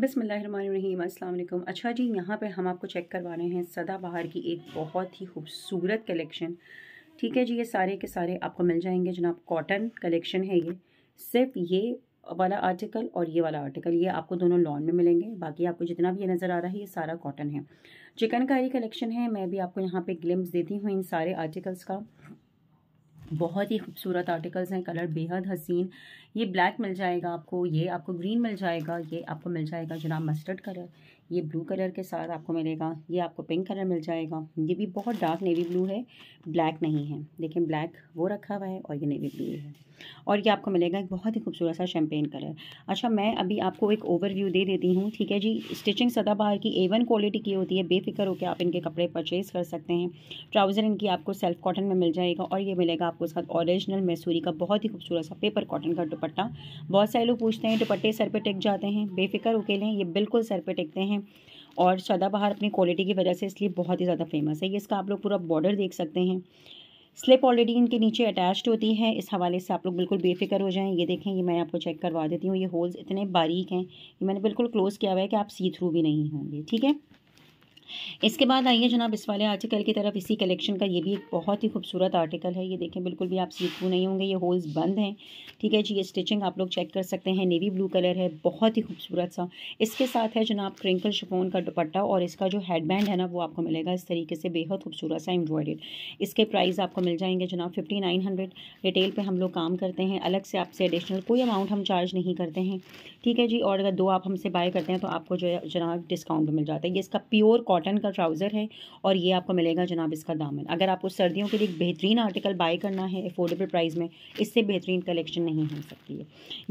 बसमीम अल्लाम अच्छा जी यहाँ पे हम आपको चेक रहे हैं सदाबहार की एक बहुत ही खूबसूरत कलेक्शन ठीक है जी ये सारे के सारे आपको मिल जाएंगे जनाब कॉटन कलेक्शन है ये सिर्फ ये वाला आर्टिकल और ये वाला आर्टिकल ये आपको दोनों लॉन में मिलेंगे बाकी आपको जितना भी ये नज़र आ रहा है ये सारा कॉटन है चिकनकारी कलेक्शन है मैं भी आपको यहाँ पे ग्लिम्स देती हूँ इन सारे आर्टिकल्स का बहुत ही खूबसूरत आर्टिकल्स हैं कलर बेहद हसीन ये ब्लैक मिल जाएगा आपको ये आपको ग्रीन मिल जाएगा ये आपको मिल जाएगा जनाब मस्टर्ड कलर ये ब्लू कलर के साथ आपको मिलेगा ये आपको पिंक कलर मिल जाएगा ये भी बहुत डार्क नेवी ब्लू है ब्लैक नहीं है लेकिन ब्लैक वो रखा हुआ है और ये नेवी ब्लू है और ये आपको मिलेगा एक बहुत ही खूबसूरत सा शैम्पेन कलर अच्छा मैं अभी आपको एक ओवरव्यू दे देती हूँ ठीक है जी स्टिचिंग सदाबहार की ए वन क्वालिटी की होती है बेफिक्र होकर आप इनके कपड़े परचेज़ कर सकते हैं ट्राउज़र इनकी आपको सेल्फ कॉटन में मिल जाएगा और ये मिलेगा आपको साथ ओरिजिनल मैसूरी का बहुत ही खूबसूरत सा पेपर कॉटन का दुपट्टा बहुत सारे लोग पूछते हैं दुपट्टे सर पे टिक जाते हैं बेफिक्र उकेले ये बिल्कुल सर पे टिकते हैं और सदाबहार अपनी क्वालिटी की वजह से इसलिए बहुत ही ज़्यादा फेमस है ये इसका आप लोग पूरा बॉर्डर देख सकते हैं स्लिप ऑलरेडी इनके नीचे अटैच्ड होती है इस हवाले से आप लोग बिल्कुल बेफिक्र हो जाएं ये देखें ये मैं आपको चेक करवा देती हूँ ये होल्स इतने बारीक हैं ये मैंने बिल्कुल क्लोज़ किया हुआ है कि आप सी थ्रू भी नहीं होंगे ठीक है इसके बाद आइए जनाब इस वाले आर्टिकल की तरफ इसी कलेक्शन का ये भी एक बहुत ही खूबसूरत आर्टिकल है ये देखें बिल्कुल भी आप सीखू नहीं होंगे ये होल्स बंद हैं ठीक है जी ये स्टिचिंग आप लोग चेक कर सकते हैं नेवी ब्लू कलर है बहुत ही खूबसूरत सा इसके साथ है जनाब क्रिंकल शिफोन का दुपट्टा और इसका जो हेडबैंड है ना वो आपको मिलेगा इस तरीके से बेहद खूबसूरत सा एम्ब्रॉयडेड इसके प्राइस आपको मिल जाएंगे जनाब फिफ्टी नाइन हंड्रेड रिटेल पर हम लोग काम करते हैं अलग से आपसे एडिशनल कोई अमाउंट हम चार्ज नहीं करते हैं ठीक है जी और अगर दो आप हमसे बाय करते हैं तो आपको जो है जनाब डिस्काउंट मिल जाता है ये इसका प्योर कॉल कॉटन का ट्राउज़र है और ये आपको मिलेगा जनाब इसका दामन अगर आपको सर्दियों के लिए एक बेहतरीन आर्टिकल बाय करना है अफोर्डेबल प्राइस में इससे बेहतरीन कलेक्शन नहीं हो सकती है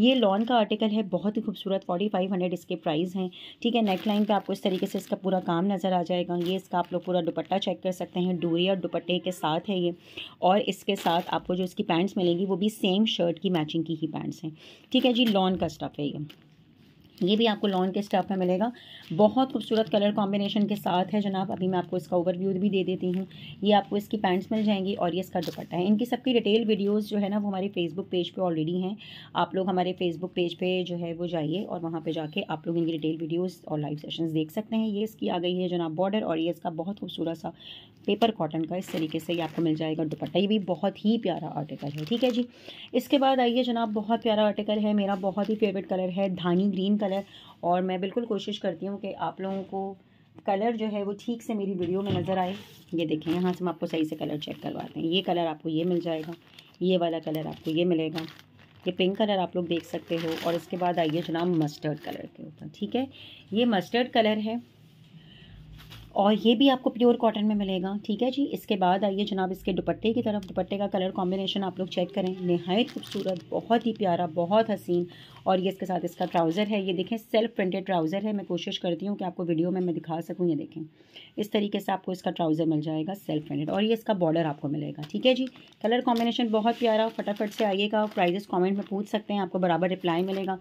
ये लॉन का आर्टिकल है बहुत ही खूबसूरत फोर्टी फाइव हंड्रेड इसके प्राइस हैं ठीक है नेक लाइन पर आपको इस तरीके से इसका पूरा काम नज़र आ जाएगा ये इसका आप लोग पूरा दुपट्टा चेक कर सकते हैं डूरी और दुपट्टे के साथ है ये और इसके साथ आपको जो इसकी पैंट्स मिलेंगी वो भी सेम शर्ट की मैचिंग की ही पैंट्स हैं ठीक है जी लॉन का स्टफ़ है ये ये भी आपको लॉन के स्टाफ में मिलेगा बहुत खूबसूरत कलर कॉम्बिनेशन के साथ है जनाब अभी मैं आपको इसका ओवरव्यू भी दे देती हूँ ये आपको इसकी पैंट्स मिल जाएंगी और ये इसका दुपट्टा है इनकी सबकी डिटेल वीडियोस जो है ना वो हमारे फेसबुक पेज पे ऑलरेडी हैं आप लोग हमारे फेसबुक पेज पे जो है वो जाइए और वहाँ पर जाके आप लोग इनकी डिटेल वीडियोज़ और लाइव सेशन देख सकते हैं ये इसकी आ गई है जनाब बॉर्डर और ये इसका बहुत खूबसूरत सा पेपर कॉटन का इस तरीके से ये आपको मिल जाएगा दुपट्टा ये भी बहुत ही प्यारा आर्टिकल है ठीक है जी इसके बाद आइए जनाब बहुत प्यारा आर्टिकल है मेरा बहुत ही फेवरेट कलर है धानी ग्रीन कलर कलर और मैं बिल्कुल कोशिश करती हूँ कि आप लोगों को कलर जो है वो ठीक से मेरी वीडियो में नज़र आए ये देखें यहाँ से हम आपको सही से कलर चेक करवाते हैं ये कलर आपको ये मिल जाएगा ये वाला कलर आपको ये मिलेगा ये पिंक कलर आप लोग देख सकते हो और इसके बाद आइए जनाब मस्टर्ड कलर के ऊपर ठीक है ये मस्टर्ड कलर है और ये भी आपको प्योर कॉटन में मिलेगा ठीक है जी इसके बाद आइए जनाब इसके दुपट्टे की तरफ दुपट्टे का कलर कॉम्बिनेशन आप लोग चेक करें नहायत खूबसूरत बहुत ही प्यारा बहुत हसीन और ये इसके साथ इसका ट्राउज़र है ये देखें सेल्फ प्रिंटेड ट्राउज़र है मैं कोशिश करती हूँ कि आपको वीडियो में मैं दिखा सकूँ ये देखें इस तरीके से आपको इसका ट्राउज़र मिल जाएगा सेल्फ प्रिंटेड और ये इसका बॉर्डर आपको मिलेगा ठीक है जी कलर कॉम्बिनेशन बहुत प्यारा फटाफट से आइएगा प्राइजेस कॉमेंट में पूछ सकते हैं आपको बराबर रिप्लाई मिलेगा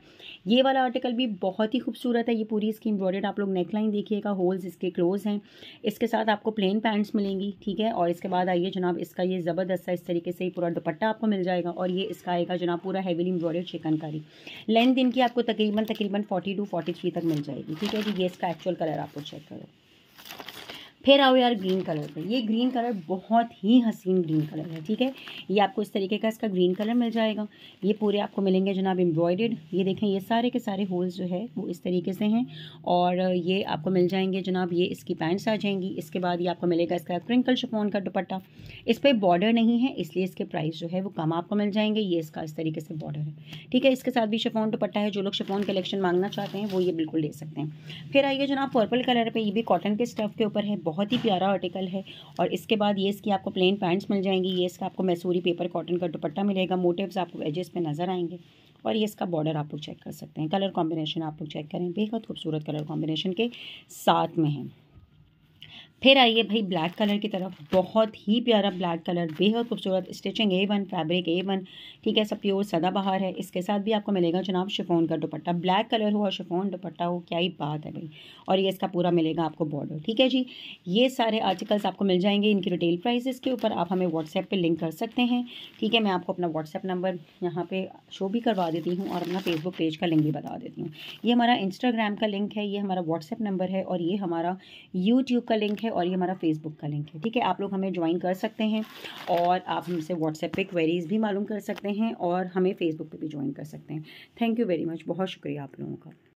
ये वाला आर्टिकल भी बहुत ही खूबसूरत है ये पूरी इसकी एम्ब्रॉयडेड आप लोग नेकलाइन देखिएगा होल्स इसके क्लोज हैं इसके साथ आपको प्लेन पैंट्स मिलेंगी ठीक है और इसके बाद आइए जनाब इसका ये ज़बरदस्त इस तरीके से ही पूरा दुपट्टा आपको मिल जाएगा और ये इसका आएगा जनाब पूरा हैवी एम्ब्रॉयड चिकनकारी लेंथ इनकी आपको तकरीबन तकरीबन फोर्टी टू फोर्टी थ्री तक मिल जाएगी ठीक है जी ये इसका एक्चुअल कलर आपको चेक करो फिर आओ यार ग्रीन कलर पे ये ग्रीन कलर बहुत ही हसीन ग्रीन कलर है ठीक है ये आपको इस तरीके का इसका ग्रीन कलर मिल जाएगा ये पूरे आपको मिलेंगे जनाब एम्ब्रॉयडेड ये देखें ये सारे के सारे होल्स जो है वो इस तरीके से हैं और ये आपको मिल जाएंगे जनाब ये इसकी पैंट्स आ जाएंगी इसके बाद ये आपको मिलेगा इसका क्रिंकल शपोन का दुपट्टा इस पर बॉर्डर नहीं है इसलिए इसके प्राइस जो है वो कम आपको मिल जाएंगे ये इसका इस तरीके से बॉर्डर है ठीक है इसके साथ भी शफोन दुपट्टा है जो लोग शफोन कलेक्शन मांगना चाहते हैं वो ये बिल्कुल ले सकते हैं फिर आइए जनाब पर्पल कलर पर ये भी कॉटन के स्टफ के ऊपर है बहुत बहुत ही प्यारा आर्टिकल है और इसके बाद ये इसकी आपको प्लेन पैंट्स मिल जाएंगी ये इसका आपको मैसूरी पेपर कॉटन का दुपट्टा मिलेगा मोटिव्स आपको एजेस पे नज़र आएंगे और ये इसका बॉर्डर आप लोग चेक कर सकते हैं कलर कॉम्बिनेशन आप लोग चेक करें बेहद खूबसूरत कलर कॉम्बिनेशन के साथ में है फिर आइए भाई ब्लैक कलर की तरफ बहुत ही प्यारा ब्लैक कलर बेहद खूबसूरत stitching A one fabric A one ठीक है सब प्योर सदाबहार है इसके साथ भी आपको मिलेगा जनाब शिफोन का दुपट्टा ब्लैक कलर हो और शिफोन दुपट्टा हो क्या ही बात है भाई और ये इसका पूरा मिलेगा आपको बॉर्डर ठीक है जी ये सारे आर्टिकल्स आपको मिल जाएंगे इनकी रिटेल प्राइस के ऊपर आप हमें व्हाट्सएप पर लिंक कर सकते हैं ठीक है मैं आपको अपना व्हाट्सएप नंबर यहाँ पर शो भी करवा देती हूँ और अपना फेसबुक पेज का लिंक भी बता देती हूँ ये हमारा इंस्टाग्राम का लिंक है ये हमारा व्हाट्सएप नंबर है और ये हमारा यूट्यूब का लिंक है है और ये हमारा फेसबुक का लिंक है ठीक है आप लोग हमें ज्वाइन कर सकते हैं और आप हमसे व्हाट्सएप पे क्वेरीज़ भी मालूम कर सकते हैं और हमें फेसबुक पे भी ज्वाइन कर सकते हैं थैंक यू वेरी मच बहुत शुक्रिया आप लोगों का